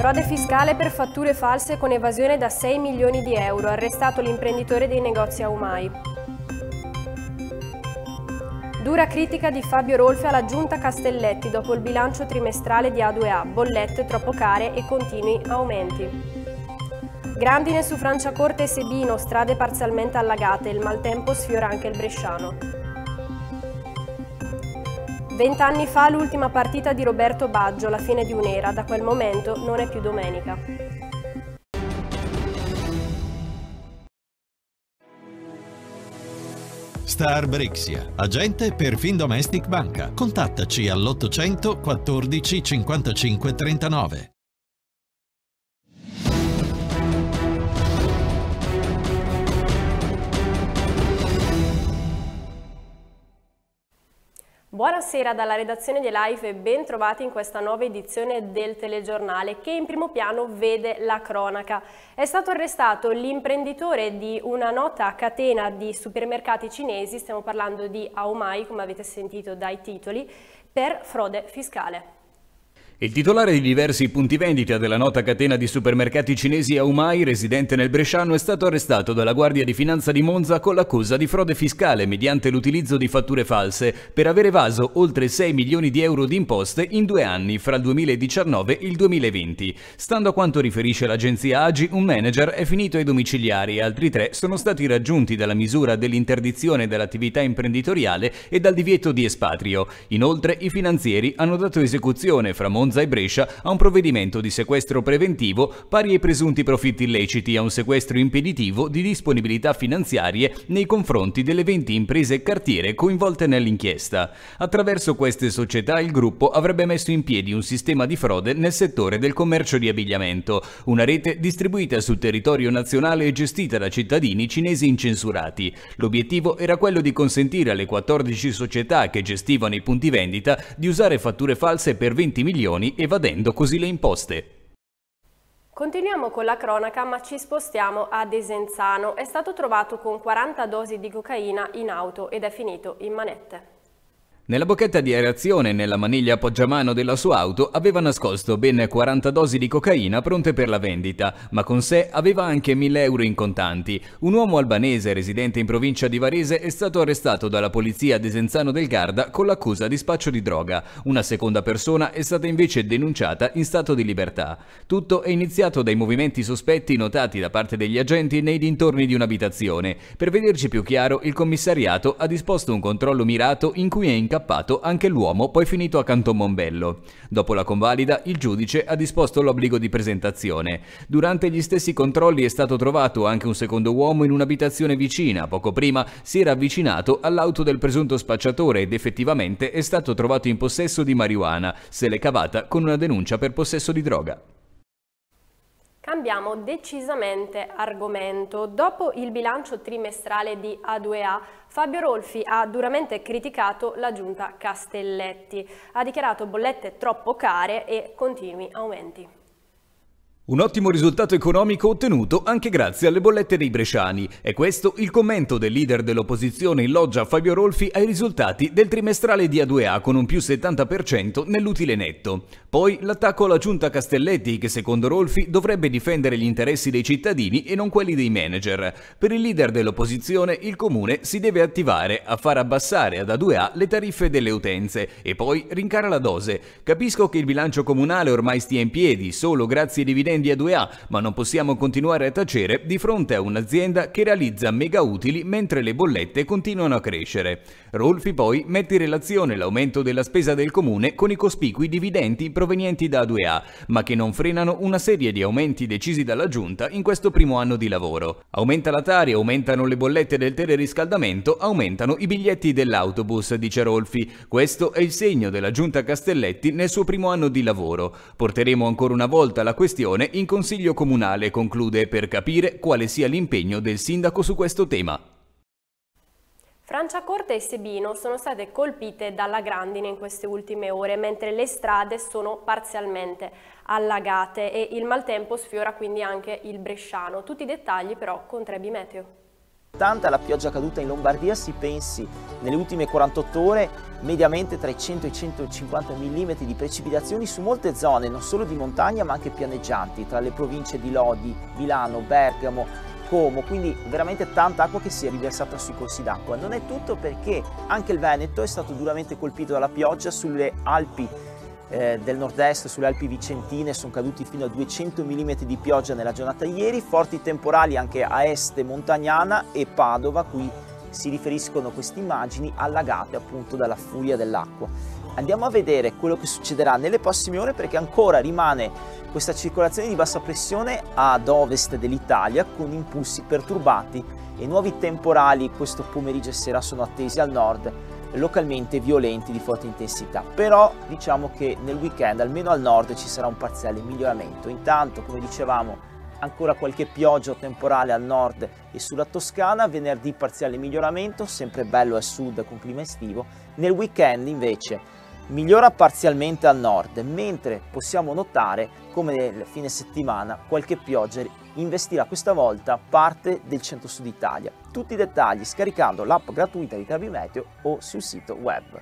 Frode fiscale per fatture false con evasione da 6 milioni di euro, arrestato l'imprenditore dei negozi Aumai. Dura critica di Fabio Rolfe alla giunta Castelletti dopo il bilancio trimestrale di A2A, bollette troppo care e continui aumenti. Grandine su Franciacorta e Sebino, strade parzialmente allagate, il maltempo sfiora anche il Bresciano. Vent'anni fa l'ultima partita di Roberto Baggio, la fine di un'era, da quel momento non è più domenica. Star Brixia, agente per Findomestic Banca. Contattaci all'800 14 55 39. Buonasera dalla redazione di Life e ben trovati in questa nuova edizione del telegiornale che in primo piano vede la cronaca. È stato arrestato l'imprenditore di una nota catena di supermercati cinesi, stiamo parlando di Aomai come avete sentito dai titoli, per frode fiscale. Il titolare di diversi punti vendita della nota catena di supermercati cinesi Aumai, residente nel Bresciano, è stato arrestato dalla Guardia di Finanza di Monza con l'accusa di frode fiscale mediante l'utilizzo di fatture false per aver evaso oltre 6 milioni di euro di imposte in due anni fra il 2019 e il 2020. Stando a quanto riferisce l'agenzia Agi, un manager è finito ai domiciliari e altri tre sono stati raggiunti dalla misura dell'interdizione dell'attività imprenditoriale e dal divieto di espatrio. Inoltre i finanzieri hanno dato esecuzione fra Monza Monza e Brescia a un provvedimento di sequestro preventivo pari ai presunti profitti illeciti e a un sequestro impeditivo di disponibilità finanziarie nei confronti delle 20 imprese e cartiere coinvolte nell'inchiesta. Attraverso queste società il gruppo avrebbe messo in piedi un sistema di frode nel settore del commercio di abbigliamento, una rete distribuita sul territorio nazionale e gestita da cittadini cinesi incensurati. L'obiettivo era quello di consentire alle 14 società che gestivano i punti vendita di usare fatture false per 20 milioni operazioni evadendo così le imposte. Continuiamo con la cronaca ma ci spostiamo a Desenzano. È stato trovato con 40 dosi di cocaina in auto ed è finito in manette. Nella bocchetta di aerazione e nella maniglia appoggiamano della sua auto aveva nascosto ben 40 dosi di cocaina pronte per la vendita, ma con sé aveva anche 1000 euro in contanti. Un uomo albanese residente in provincia di Varese è stato arrestato dalla polizia di Senzano del Garda con l'accusa di spaccio di droga. Una seconda persona è stata invece denunciata in stato di libertà. Tutto è iniziato dai movimenti sospetti notati da parte degli agenti nei dintorni di un'abitazione. Per vederci più chiaro, il commissariato ha disposto un controllo mirato in cui è incapace incappato anche l'uomo poi finito a Canton Mombello. Dopo la convalida, il giudice ha disposto l'obbligo di presentazione. Durante gli stessi controlli è stato trovato anche un secondo uomo in un'abitazione vicina. Poco prima si era avvicinato all'auto del presunto spacciatore ed effettivamente è stato trovato in possesso di marijuana. Se l'è cavata con una denuncia per possesso di droga. Cambiamo decisamente argomento. Dopo il bilancio trimestrale di A2A, Fabio Rolfi ha duramente criticato la giunta Castelletti. Ha dichiarato bollette troppo care e continui aumenti. Un ottimo risultato economico ottenuto anche grazie alle bollette dei bresciani. E questo il commento del leader dell'opposizione in loggia Fabio Rolfi ai risultati del trimestrale di A2A con un più 70% nell'utile netto. Poi l'attacco alla giunta Castelletti che secondo Rolfi dovrebbe difendere gli interessi dei cittadini e non quelli dei manager. Per il leader dell'opposizione il comune si deve attivare a far abbassare ad A2A le tariffe delle utenze e poi rincara la dose. Capisco che il bilancio comunale ormai stia in piedi solo grazie ai dividendi stipendia 2A, ma non possiamo continuare a tacere di fronte a un'azienda che realizza mega utili mentre le bollette continuano a crescere. Rolfi poi mette in relazione l'aumento della spesa del comune con i cospicui dividendi provenienti da 2A, ma che non frenano una serie di aumenti decisi dalla Giunta in questo primo anno di lavoro. Aumenta la Tari, aumentano le bollette del teleriscaldamento, aumentano i biglietti dell'autobus, dice Rolfi. Questo è il segno della Giunta Castelletti nel suo primo anno di lavoro. Porteremo ancora una volta la questione in Consiglio Comunale, conclude per capire quale sia l'impegno del sindaco su questo tema. Franciacorta e Sebino sono state colpite dalla grandine in queste ultime ore, mentre le strade sono parzialmente allagate e il maltempo sfiora quindi anche il Bresciano. Tutti i dettagli però con Trebi Meteo. Tanta la pioggia caduta in Lombardia, si pensi nelle ultime 48 ore mediamente tra i 100 e i 150 mm di precipitazioni su molte zone, non solo di montagna ma anche pianeggianti, tra le province di Lodi, Milano, Bergamo, Como, quindi veramente tanta acqua che si è riversata sui corsi d'acqua. Non è tutto perché anche il Veneto è stato duramente colpito dalla pioggia sulle Alpi eh, del nord-est sulle Alpi Vicentine sono caduti fino a 200 mm di pioggia nella giornata ieri, forti temporali anche a est Montagnana e Padova, qui si riferiscono queste immagini allagate appunto dalla furia dell'acqua. Andiamo a vedere quello che succederà nelle prossime ore perché ancora rimane questa circolazione di bassa pressione ad ovest dell'Italia con impulsi perturbati e nuovi temporali questo pomeriggio e sera sono attesi al nord localmente violenti di forte intensità però diciamo che nel weekend almeno al nord ci sarà un parziale miglioramento intanto come dicevamo ancora qualche pioggia temporale al nord e sulla Toscana, venerdì parziale miglioramento, sempre bello a sud con clima estivo, nel weekend invece migliora parzialmente al nord, mentre possiamo notare come nel fine settimana qualche pioggia investirà questa volta parte del centro-sud Italia. Tutti i dettagli scaricando l'app gratuita di Trabimeteo o sul sito web.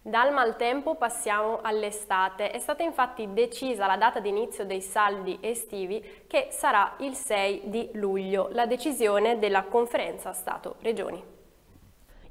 Dal maltempo passiamo all'estate. È stata infatti decisa la data d'inizio dei saldi estivi che sarà il 6 di luglio, la decisione della conferenza Stato-Regioni.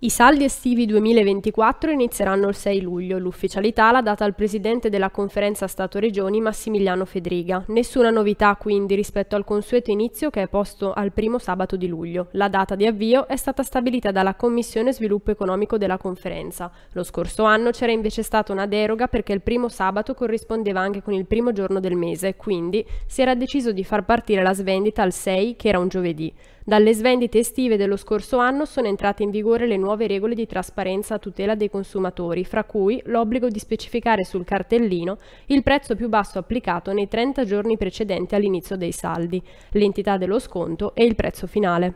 I saldi estivi 2024 inizieranno il 6 luglio. L'ufficialità l'ha data al presidente della conferenza Stato-Regioni Massimiliano Fedriga. Nessuna novità quindi rispetto al consueto inizio che è posto al primo sabato di luglio. La data di avvio è stata stabilita dalla Commissione Sviluppo Economico della conferenza. Lo scorso anno c'era invece stata una deroga perché il primo sabato corrispondeva anche con il primo giorno del mese, quindi si era deciso di far partire la svendita al 6 che era un giovedì. Dalle svendite estive dello scorso anno sono entrate in vigore le nuove regole di trasparenza a tutela dei consumatori, fra cui l'obbligo di specificare sul cartellino il prezzo più basso applicato nei 30 giorni precedenti all'inizio dei saldi, l'entità dello sconto e il prezzo finale.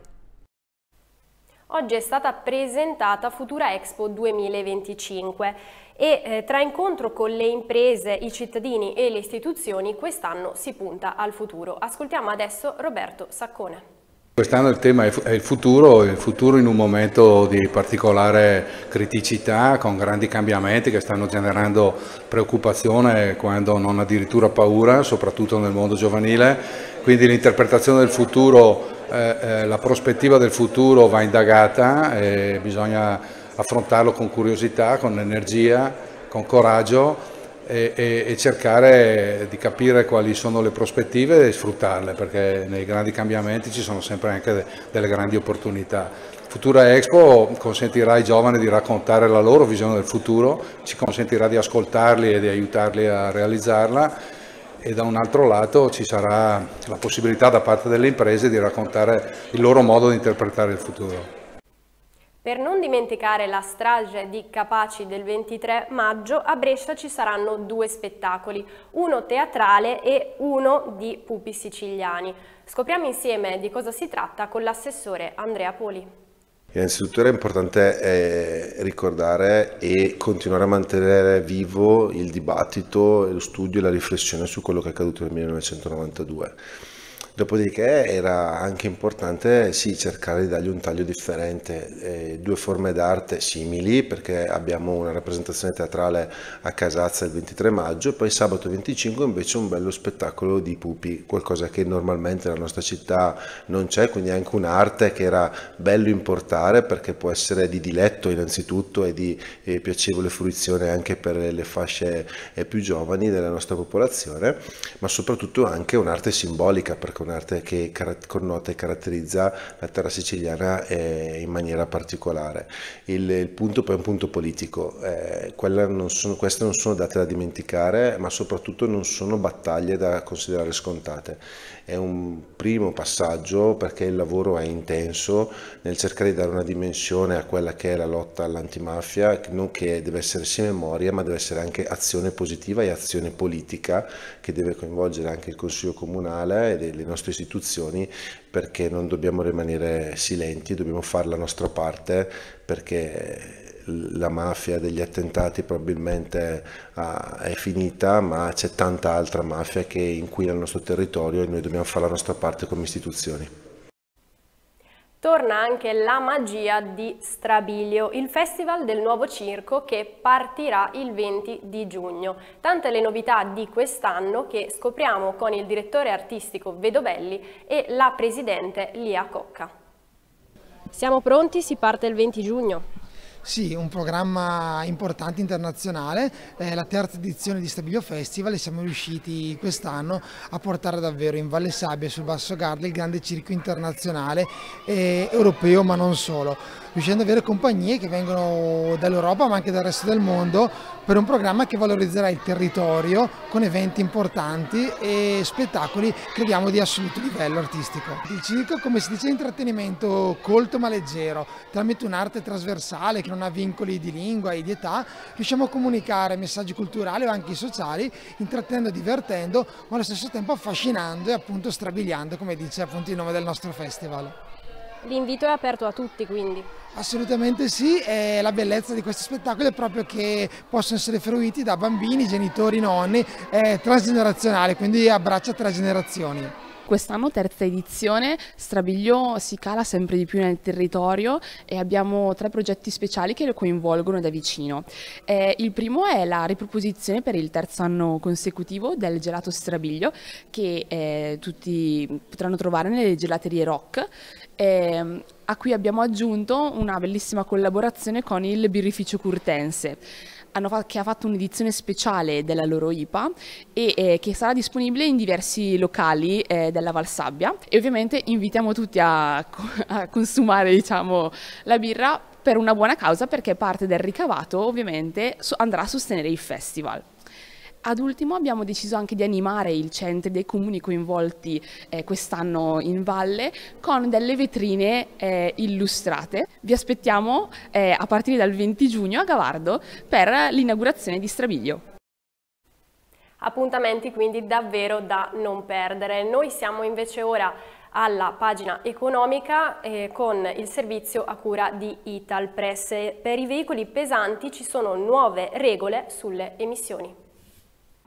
Oggi è stata presentata Futura Expo 2025 e eh, tra incontro con le imprese, i cittadini e le istituzioni quest'anno si punta al futuro. Ascoltiamo adesso Roberto Saccone. Quest'anno il tema è il futuro, il futuro in un momento di particolare criticità con grandi cambiamenti che stanno generando preoccupazione quando non addirittura paura, soprattutto nel mondo giovanile, quindi l'interpretazione del futuro, eh, eh, la prospettiva del futuro va indagata e bisogna affrontarlo con curiosità, con energia, con coraggio e, e, e, cercare di capire quali sono le prospettive e sfruttarle, perché nei grandi cambiamenti ci sono sempre anche de, delle grandi opportunità. Futura Expo consentirà ai giovani di raccontare la loro visione del futuro, ci consentirà di ascoltarli e di aiutarli a realizzarla e da un altro lato ci sarà la possibilità da parte delle imprese di raccontare il loro modo di interpretare il futuro. Per non dimenticare la strage di Capaci del 23 maggio, a Brescia ci saranno due spettacoli, uno teatrale e uno di pupi siciliani. Scopriamo insieme di cosa si tratta con l'assessore Andrea Poli. Innanzitutto era importante eh, ricordare e continuare a mantenere vivo il dibattito, lo studio e la riflessione su quello che è accaduto nel 1992 Dopodiché era anche importante sì, cercare di dargli un taglio differente, eh, due forme d'arte simili perché abbiamo una rappresentazione teatrale a Casazza il 23 maggio e poi sabato 25 invece un bello spettacolo di pupi, qualcosa che normalmente nella nostra città non c'è, quindi anche un'arte che era bello importare perché può essere di diletto innanzitutto e di eh, piacevole fruizione anche per le fasce eh, più giovani della nostra popolazione, ma soprattutto anche un'arte simbolica perché un'arte che connota e caratterizza la terra siciliana eh, in maniera particolare. Il, il, punto poi è un punto politico, eh, non sono, queste non sono date da dimenticare, ma soprattutto non sono battaglie da considerare scontate. È un primo passaggio perché il lavoro è intenso nel cercare di dare una dimensione a quella che è la lotta all'antimafia, non che deve essere sì memoria, ma deve essere anche azione positiva e azione politica che deve coinvolgere anche il Consiglio Comunale e le nostre nostre istituzioni perché non dobbiamo rimanere silenti, dobbiamo fare la nostra parte perché la mafia degli attentati probabilmente ah, è finita, ma c'è tanta altra mafia che inquina il nostro territorio e noi dobbiamo fare la nostra parte come istituzioni. Torna anche la magia di Strabilio, il festival del nuovo circo che partirà il 20 di giugno. Tante le novità di quest'anno che scopriamo con il direttore artistico Vedobelli e la presidente Lia Cocca. Siamo pronti, si parte il 20 giugno. Sì, un programma importante internazionale, è la terza edizione di Stabilio Festival e siamo riusciti quest'anno a portare davvero in Valle Sabbia sul Basso Garda il grande circo internazionale eh, europeo ma non solo, riuscendo ad avere compagnie che vengono dall'Europa ma anche dal resto del mondo per un programma che valorizzerà il territorio con eventi importanti e spettacoli crediamo di assoluto livello artistico. Il circo come si dice è intrattenimento colto ma leggero tramite un'arte trasversale che non non ha vincoli di lingua e di età, riusciamo a comunicare messaggi culturali o anche sociali, intrattenendo, divertendo, ma allo stesso tempo affascinando e appunto strabiliando, come dice appunto il nome del nostro festival. L'invito è aperto a tutti quindi? Assolutamente sì, e la bellezza di questo spettacolo è proprio che possono essere fruiti da bambini, genitori, nonni, è eh, transgenerazionale, quindi abbraccia tre generazioni. Quest'anno terza edizione, Strabiglio si cala sempre di più nel territorio e abbiamo tre progetti speciali che lo coinvolgono da vicino. Eh, il primo è la riproposizione per il terzo anno consecutivo del gelato Strabiglio che eh, tutti potranno trovare nelle gelaterie Rock. Eh, a cui abbiamo aggiunto una bellissima collaborazione con il birrificio curtense fatto, che ha fatto un'edizione speciale della loro IPA e eh, che sarà disponibile in diversi locali eh, della Valsabbia e ovviamente invitiamo tutti a, a consumare diciamo, la birra per una buona causa perché parte del ricavato ovviamente andrà a sostenere il festival. Ad ultimo abbiamo deciso anche di animare il centro dei comuni coinvolti eh, quest'anno in valle con delle vetrine eh, illustrate. Vi aspettiamo eh, a partire dal 20 giugno a Gavardo per l'inaugurazione di Strabiglio. Appuntamenti quindi davvero da non perdere. Noi siamo invece ora alla pagina economica eh, con il servizio a cura di Italpress. Per i veicoli pesanti ci sono nuove regole sulle emissioni.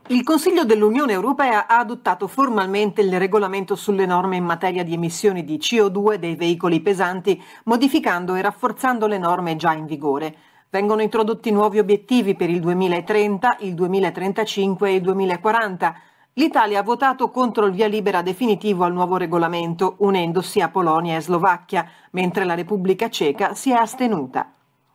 Il Consiglio dell'Unione Europea ha adottato formalmente il regolamento sulle norme in materia di emissioni di CO2 dei veicoli pesanti, modificando e rafforzando le norme già in vigore. Vengono introdotti nuovi obiettivi per il 2030, il 2035 e il 2040. L'Italia ha votato contro il via libera definitivo al nuovo regolamento, unendosi a Polonia e Slovacchia, mentre la Repubblica Ceca si è astenuta.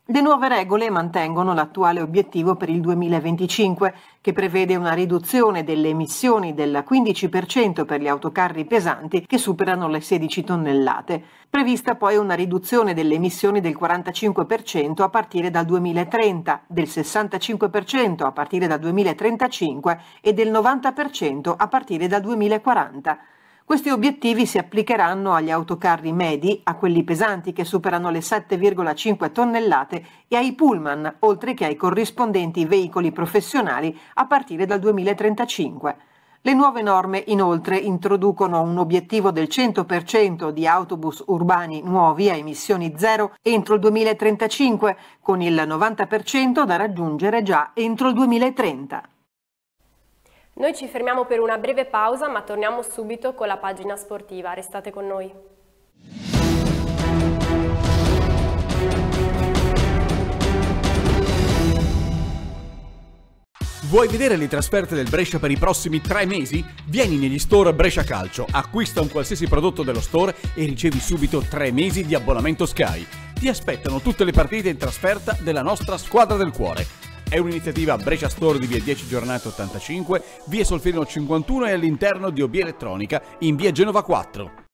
Le nuove regole mantengono l'attuale obiettivo per il 2025, che prevede una riduzione delle emissioni del 15% per gli autocarri pesanti che superano le 16 tonnellate. Prevista poi una riduzione delle emissioni del 45% a partire dal 2030, del 65% a partire dal 2035 e del 90% a partire dal 2040. Questi obiettivi si applicheranno agli autocarri medi, a quelli pesanti che superano le 7,5 tonnellate e ai pullman, oltre che ai corrispondenti veicoli professionali a partire dal 2035. Le nuove norme inoltre introducono un obiettivo del 100% di autobus urbani nuovi a emissioni zero entro il 2035, con il 90% da raggiungere già entro il 2030. Noi ci fermiamo per una breve pausa ma torniamo subito con la pagina sportiva, restate con noi. Vuoi vedere le trasferte del Brescia per i prossimi tre mesi? Vieni negli store Brescia Calcio, acquista un qualsiasi prodotto dello store e ricevi subito tre mesi di abbonamento Sky. Ti aspettano tutte le partite in trasferta della nostra squadra del cuore è un'iniziativa Brescia Store di via 10 giornate 85, via Solferino 51 e all'interno di Obi Elettronica in via Genova 4.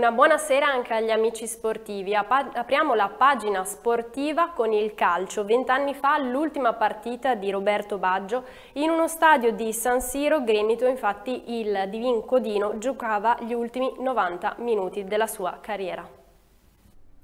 Una buonasera anche agli amici sportivi. Apriamo la pagina sportiva con il calcio. Vent'anni fa l'ultima partita di Roberto Baggio in uno stadio di San Siro Gremito, infatti il Divin Codino giocava gli ultimi 90 minuti della sua carriera.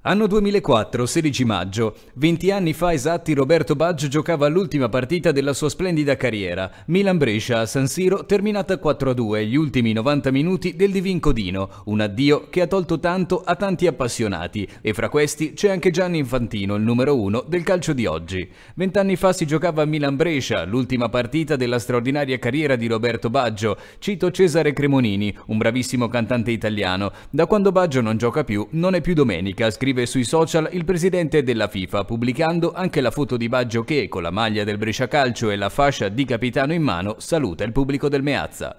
Anno 2004, 16 maggio. 20 anni fa esatti Roberto Baggio giocava l'ultima partita della sua splendida carriera. Milan-Brescia a San Siro terminata 4-2 gli ultimi 90 minuti del Divin Codino, un addio che ha tolto tanto a tanti appassionati e fra questi c'è anche Gianni Infantino, il numero uno del calcio di oggi. 20 anni fa si giocava a Milan-Brescia, l'ultima partita della straordinaria carriera di Roberto Baggio. Cito Cesare Cremonini, un bravissimo cantante italiano. Da quando Baggio non gioca più, non è più domenica, scrive scrive sui social il presidente della FIFA, pubblicando anche la foto di Baggio che, con la maglia del Brescia Calcio e la fascia di capitano in mano, saluta il pubblico del Meazza.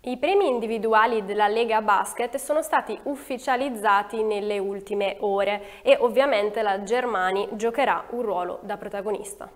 I premi individuali della Lega Basket sono stati ufficializzati nelle ultime ore e ovviamente la Germani giocherà un ruolo da protagonista.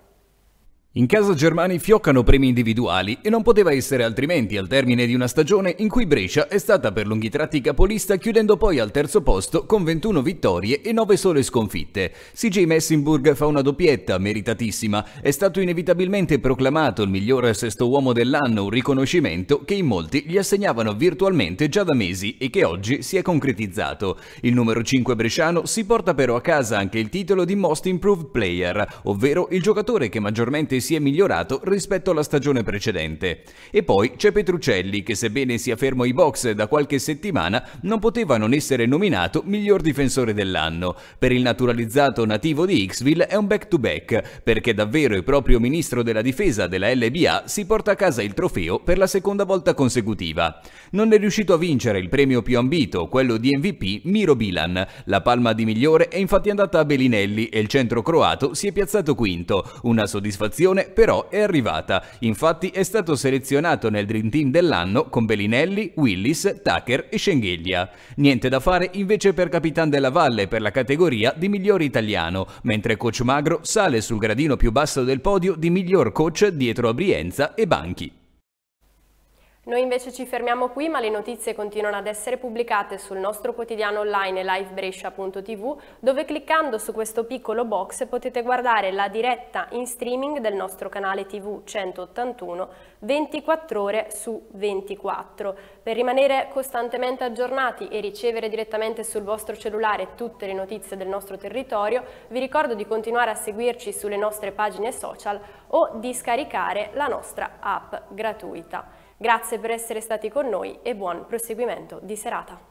In casa Germani fioccano premi individuali e non poteva essere altrimenti al termine di una stagione in cui Brescia è stata per lunghi tratti capolista chiudendo poi al terzo posto con 21 vittorie e 9 sole sconfitte. CJ Messenburg fa una doppietta, meritatissima, è stato inevitabilmente proclamato il miglior sesto uomo dell'anno, un riconoscimento che in molti gli assegnavano virtualmente già da mesi e che oggi si è concretizzato. Il numero 5 bresciano si porta però a casa anche il titolo di Most Improved Player, ovvero il giocatore che maggiormente si è migliorato rispetto alla stagione precedente. E poi c'è Petrucelli che sebbene sia fermo ai box da qualche settimana non poteva non essere nominato miglior difensore dell'anno. Per il naturalizzato nativo di Xville è un back to back perché davvero il proprio ministro della difesa della LBA si porta a casa il trofeo per la seconda volta consecutiva. Non è riuscito a vincere il premio più ambito, quello di MVP Miro Bilan. La palma di migliore è infatti andata a Belinelli e il centro croato si è piazzato quinto, una soddisfazione promozione però è arrivata. Infatti è stato selezionato nel Dream Team dell'anno con Bellinelli, Willis, Tucker e Schenghiglia. Niente da fare invece per Capitan della Valle per la categoria di miglior italiano, mentre Coach Magro sale sul gradino più basso del podio di miglior coach dietro a Brienza e Banchi. Noi invece ci fermiamo qui, ma le notizie continuano ad essere pubblicate sul nostro quotidiano online livebrescia.tv, dove cliccando su questo piccolo box potete guardare la diretta in streaming del nostro canale TV 181 24 ore su 24. Per rimanere costantemente aggiornati e ricevere direttamente sul vostro cellulare tutte le notizie del nostro territorio, vi ricordo di continuare a seguirci sulle nostre pagine social o di scaricare la nostra app gratuita. Grazie per essere stati con noi e buon proseguimento di serata.